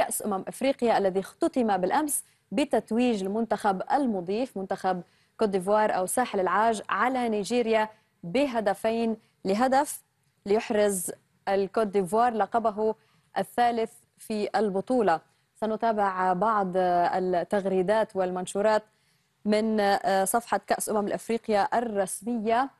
كأس أمم أفريقيا الذي اختتم بالأمس بتتويج المنتخب المضيف منتخب كوت ديفوار أو ساحل العاج على نيجيريا بهدفين لهدف ليحرز الكوت ديفوار لقبه الثالث في البطولة سنتابع بعض التغريدات والمنشورات من آه، صفحة كأس أمم الأفريقيا الرسمية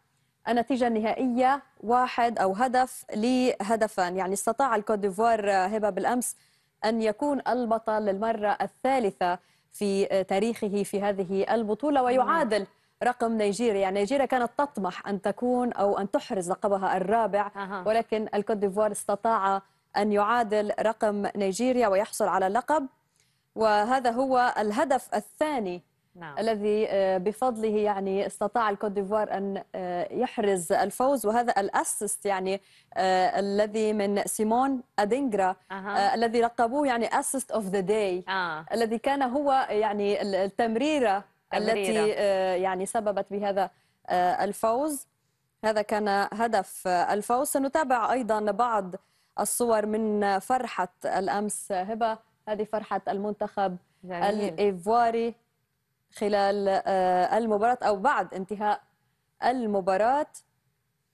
النتيجة النهائية واحد أو هدف لهدفان يعني استطاع الكوت ديفوار آه، هبة بالأمس أن يكون البطل للمرة الثالثة في تاريخه في هذه البطولة ويعادل رقم نيجيريا يعني نيجيريا كانت تطمح أن تكون أو أن تحرز لقبها الرابع ولكن الكوت ديفوار استطاع أن يعادل رقم نيجيريا ويحصل على اللقب وهذا هو الهدف الثاني نعم. الذي آه، بفضله يعني استطاع الكوت ديفوار ان آه، يحرز الفوز وهذا الاسيست يعني آه، الذي من سيمون ادينجرا أه. الذي لقبوه يعني اسيست اوف ذا داي الذي كان هو يعني التمريره التي يعني سببت بهذا الفوز هذا كان هدف الفوز سنتابع ايضا بعض الصور من فرحه الامس هبه هذه فرحه المنتخب جميل. الايفواري خلال آه، المباراة أو بعد انتهاء المباراة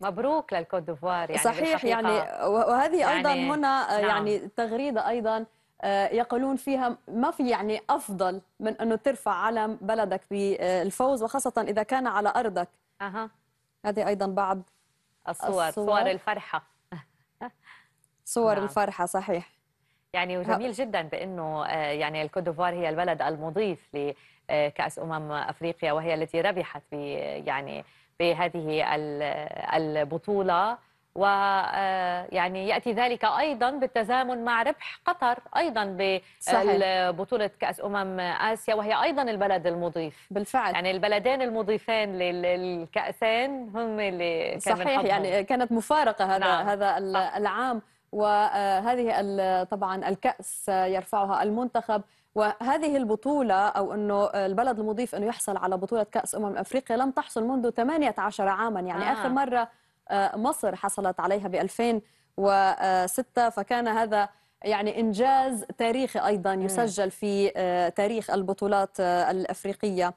مبروك للكوت ديفوار يعني صحيح يعني وهذه أيضا يعني هنا آه، نعم. يعني تغريدة أيضا آه، يقولون فيها ما في يعني أفضل من أنه ترفع علم بلدك بالفوز وخاصة إذا كان على أرضك أه. هذه أيضا بعض الصور, الصور صور الفرحة صور نعم. الفرحة صحيح يعني وجميل جدا بانه آه، يعني ديفوار هي البلد المضيف لكاس آه، امم افريقيا وهي التي ربحت ب يعني بهذه البطوله و آه، يعني ياتي ذلك ايضا بالتزامن مع ربح قطر ايضا ببطوله كاس امم اسيا وهي ايضا البلد المضيف بالفعل يعني البلدين المضيفين للكاسين هم اللي كان صحيح يعني كانت مفارقه هذا نعم. هذا العام وهذه طبعا الكأس يرفعها المنتخب وهذه البطولة أو أنه البلد المضيف أنه يحصل على بطولة كأس أمم أفريقيا لم تحصل منذ 18 عاما يعني آه. آخر مرة آه، مصر حصلت عليها ب 2006 فكان هذا يعني إنجاز تاريخي أيضا يسجل في آه، تاريخ البطولات آه، الأفريقية